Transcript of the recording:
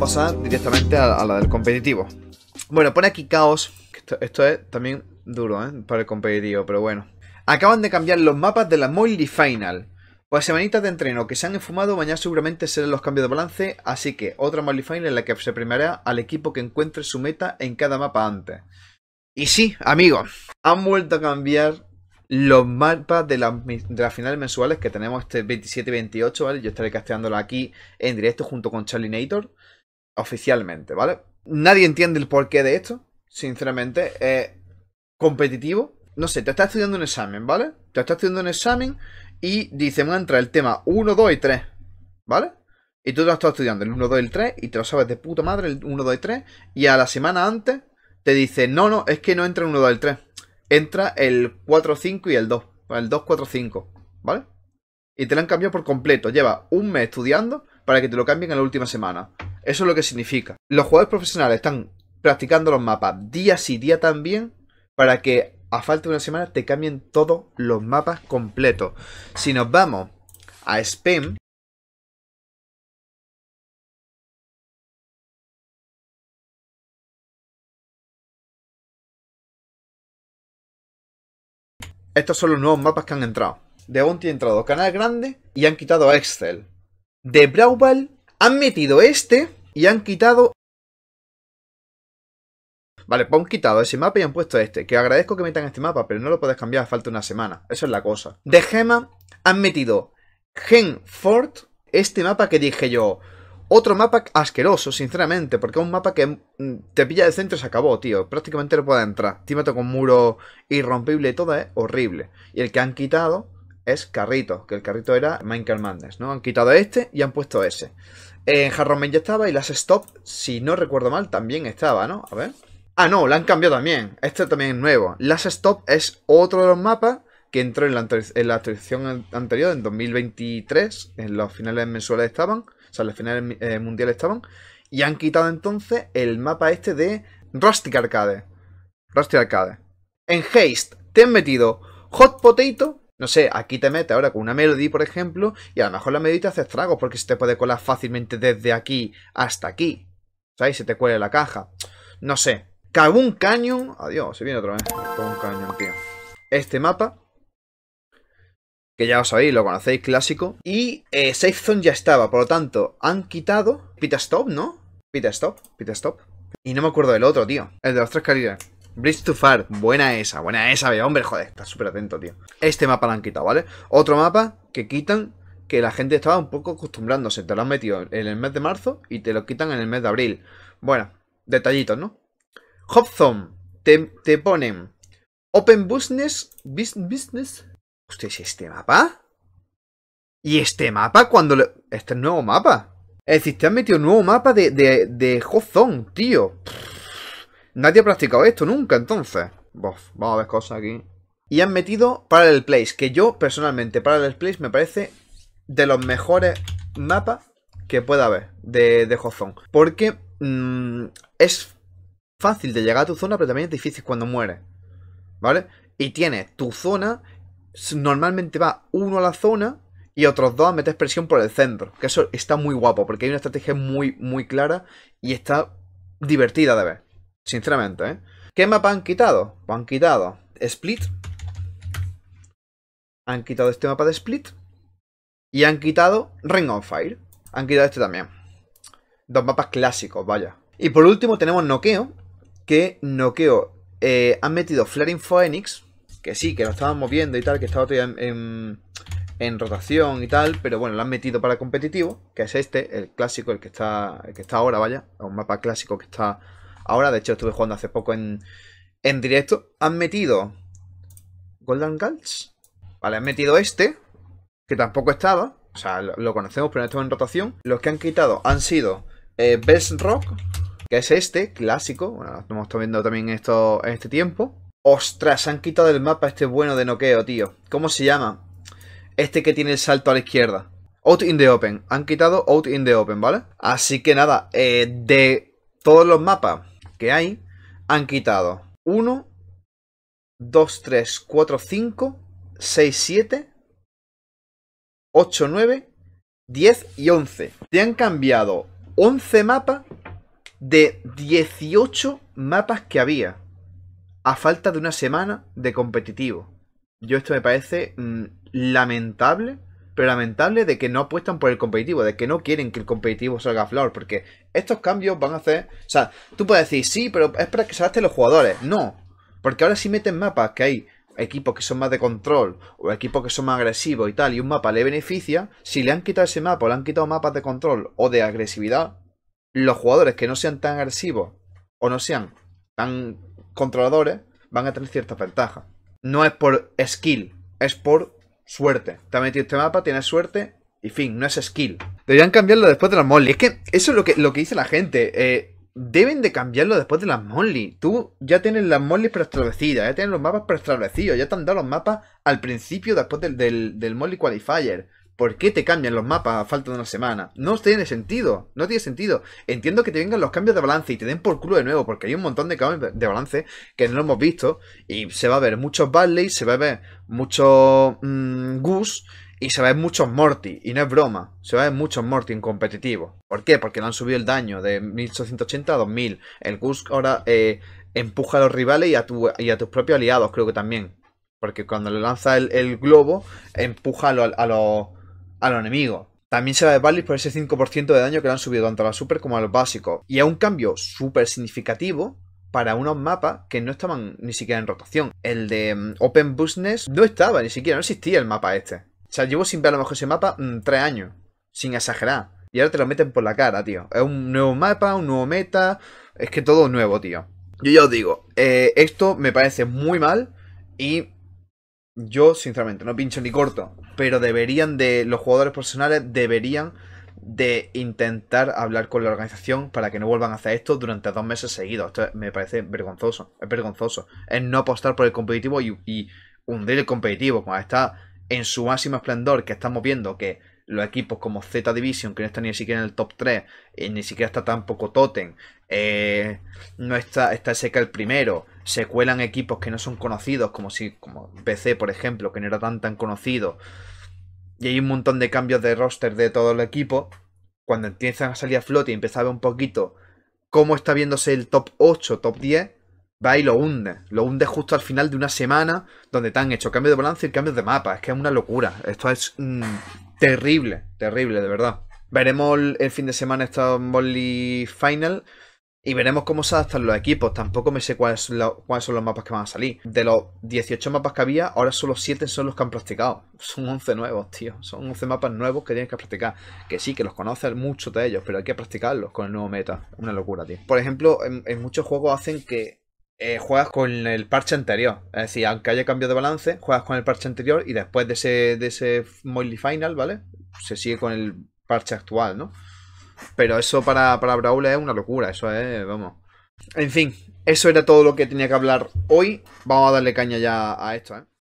pasar directamente a, la del competitivo. Bueno, pone aquí caos. Esto, es también duro, ¿eh? Para el competitivo, pero bueno. Acaban de cambiar los mapas de la Molly Final. Pues semanitas de entreno que se han enfumado, mañana seguramente serán los cambios de balance, así que otra Molly Final en la que se premiará al equipo que encuentre su meta en cada mapa antes. Y sí, amigos, han vuelto a cambiar los mapas de, de las finales mensuales que tenemos este 27 y 28, ¿vale? Yo estaré casteándolo aquí en directo junto con Charlie Nator oficialmente, ¿vale? Nadie entiende el porqué de esto, sinceramente. Es competitivo. No sé, te está estudiando un examen, ¿vale? Te está estudiando un examen y dice, entra el tema 1, 2 y 3, ¿vale? Y tú te lo estás estudiando el 1, 2 y el 3 y te lo sabes de puta madre el 1, 2 y 3 y a la semana antes te dice, no, no, es que no entra el 1, 2 y el 3. Entra el 4, 5 y el 2. El 2, 4, 5, ¿vale? Y te lo han cambiado por completo. Lleva un mes estudiando para que te lo cambien en la última semana. Eso es lo que significa. Los jugadores profesionales están practicando los mapas día sí, día también, para que a falta de una semana te cambien todos los mapas completos. Si nos vamos a Spam. Estos son los nuevos mapas que han entrado. De Bounty ha entrado Canal Grande y han quitado Excel. De Braubal han metido este y han quitado... Vale, pues han quitado ese mapa y han puesto este. Que agradezco que metan este mapa, pero no lo puedes cambiar, falta una semana. Eso es la cosa. De gema han metido Genfort, este mapa que dije yo... Otro mapa asqueroso, sinceramente, porque es un mapa que mm, te pilla de centro y se acabó, tío. Prácticamente no puedes entrar. Tímate con muro irrompible y todo, es horrible. Y el que han quitado es Carrito, que el Carrito era Minecraft Madness, ¿no? Han quitado este y han puesto ese. En Men ya estaba y las Stop, si no recuerdo mal, también estaba, ¿no? A ver. Ah, no, la han cambiado también. Este también es nuevo. Las Stop es otro de los mapas que entró en la, en anterior, en 2023. En los finales mensuales estaban. O sea, en los finales eh, mundiales estaban. Y han quitado entonces el mapa este de Rustic Arcade. Rustic Arcade. En Haste te han metido Hot Potato, no sé, aquí te mete ahora con una Melody, por ejemplo, y a lo mejor la Melody te hace estragos porque se te puede colar fácilmente desde aquí hasta aquí. ¿Sabes? Se te cuele la caja. No sé. un Canyon. Adiós, se viene otra vez. ¡Cabún Canyon, tío. Este mapa. Que ya os sabéis, lo conocéis, clásico. Y eh, Safe Zone ya estaba, por lo tanto, han quitado Pita Stop, ¿no? Pita Stop, Pita Stop. Y no me acuerdo del otro, tío. El de los tres carriles. Bridge to Far, buena esa, buena esa, ve, hombre, joder, está súper atento, tío. Este mapa lo han quitado, ¿vale? Otro mapa que quitan que la gente estaba un poco acostumbrándose. Te lo han metido en el mes de marzo y te lo quitan en el mes de abril. Bueno, detallitos, ¿no? Hopzone, te, te ponen Open Business, Business. este mapa? ¿Y este mapa cuando le... Este es nuevo mapa. Es decir, te han metido un nuevo mapa de, de, de tío. Nadie ha practicado esto nunca, entonces. vamos a ver cosas aquí. Y han metido el Place, que yo personalmente el Place me parece de los mejores mapas que pueda haber de, de Porque mm, es fácil de llegar a tu zona, pero también es difícil cuando mueres. ¿Vale? Y tienes tu zona, normalmente va uno a la zona y otros dos a meter presión por el centro. Que eso está muy guapo, porque hay una estrategia muy, muy clara y está divertida de ver. Sinceramente, ¿eh? ¿Qué mapa han quitado? han quitado Split. Han quitado este mapa de Split. Y han quitado Ring of Fire. Han quitado este también. Dos mapas clásicos, vaya. Y por último tenemos Noqueo. Que Noqueo eh, han metido Flaring Phoenix. Que sí, que lo estaban moviendo y tal. Que estaba todavía en, en, rotación y tal. Pero bueno, lo han metido para competitivo. Que es este, el clásico, el que está, el que está ahora, vaya. Un mapa clásico que está ahora. De hecho, estuve jugando hace poco en, directo. Han metido Golden Gulch. Vale, han metido este, que tampoco estaba. O sea, lo, conocemos, pero no en rotación. Los que han quitado han sido eh, Best Rock, que es este, clásico. Bueno, lo hemos estado viendo también esto, en este tiempo. Ostras, han quitado el mapa este bueno de noqueo, tío. ¿Cómo se llama? Este que tiene el salto a la izquierda. Out in the Open. Han quitado Out in the Open, ¿vale? Así que nada, eh, de todos los mapas que hay, han quitado 1, 2, 3, 4, 5, 6, 7, 8, 9, 10 y 11. Te han cambiado 11 mapas de 18 mapas que había. A falta de una semana de competitivo. Yo esto me parece mm, lamentable pero lamentable de que no apuestan por el competitivo, de que no quieren que el competitivo salga a flor, porque estos cambios van a hacer. O sea, tú puedes decir, sí, pero es para que salgan los jugadores. No, porque ahora si meten mapas que hay equipos que son más de control o equipos que son más agresivos y tal, y un mapa le beneficia, si le han quitado ese mapa o le han quitado mapas de control o de agresividad, los jugadores que no sean tan agresivos o no sean tan controladores van a tener ciertas ventajas. No es por skill, es por suerte. Te este mapa, tienes suerte y fin, no es skill. Deberían cambiarlo después de las Molly. Es que eso es lo que, lo que dice la gente. Eh, deben de cambiarlo después de las Molly. Tú ya tienes las Molly preestablecidas, ya tienes los mapas preestablecidos, ya te han dado los mapas al principio después del, del, del Molly Qualifier. ¿Por qué te cambian los mapas a falta de una semana? No tiene sentido, no tiene sentido. Entiendo que te vengan los cambios de balance y te den por culo de nuevo, porque hay un montón de cambios de balance que no hemos visto. Y se va a ver muchos Barley, se va a ver muchos mm, Gus y se va a ver muchos Morty. Y no es broma, se va a ver muchos Morty en competitivo. ¿Por qué? Porque no han subido el daño de 1880 a 2000. El Gus ahora eh, empuja a los rivales y a, tus propios aliados, creo que también. Porque cuando le lanza el, globo, empuja a los a los enemigos. También se va de Barley por ese 5% de daño que le han subido tanto a la super como a los básicos. Y a un cambio súper significativo para unos mapas que no estaban ni siquiera en rotación. El de mm, Open Business no estaba ni siquiera, no existía el mapa este. O sea, llevo sin ver a lo mejor ese mapa mm, tres años, sin exagerar. Y ahora te lo meten por la cara, tío. Es un nuevo mapa, un nuevo meta, es que todo nuevo, tío. Yo ya os digo, eh, esto me parece muy mal y yo sinceramente no pincho ni corto, pero deberían de los jugadores profesionales deberían de intentar hablar con la organización para que no vuelvan a hacer esto durante dos meses seguidos. Esto me parece vergonzoso, es vergonzoso. Es no apostar por el competitivo y, hundir el competitivo cuando está en su máximo esplendor, que estamos viendo que los equipos como Z Division, que no está ni siquiera en el top 3, eh, ni siquiera está tampoco Totem, eh, no está, está seca el primero, se cuelan equipos que no son conocidos, como si, como PC, por ejemplo, que no era tan tan conocido, y hay un montón de cambios de roster de todo el equipo, cuando empiezan a salir a flote y empezaba a ver un poquito cómo está viéndose el top 8, top 10, va y lo hunde. Lo hunde justo al final de una semana donde te han hecho cambios de balance y cambios de mapa. Es que es una locura. Esto es mm, terrible, terrible, de verdad. Veremos el fin de semana esta Molly Final. Y veremos cómo se adaptan los equipos. Tampoco me sé cuáles son, cuáles son los mapas que van a salir. De los 18 mapas que había, ahora solo 7 son los que han practicado. Son 11 nuevos, tío. Son 11 mapas nuevos que tienes que practicar. Que sí, que los conoces muchos de ellos, pero hay que practicarlos con el nuevo meta. Una locura, tío. Por ejemplo, en, muchos juegos hacen que eh, juegas con el parche anterior. Es decir, aunque haya cambio de balance, juegas con el parche anterior y después de ese, de ese Final, ¿vale? Se sigue con el parche actual, ¿no? Pero eso para, para es una locura, eso es, vamos. En fin, eso era todo lo que tenía que hablar hoy. Vamos a darle caña ya a esto, ¿eh?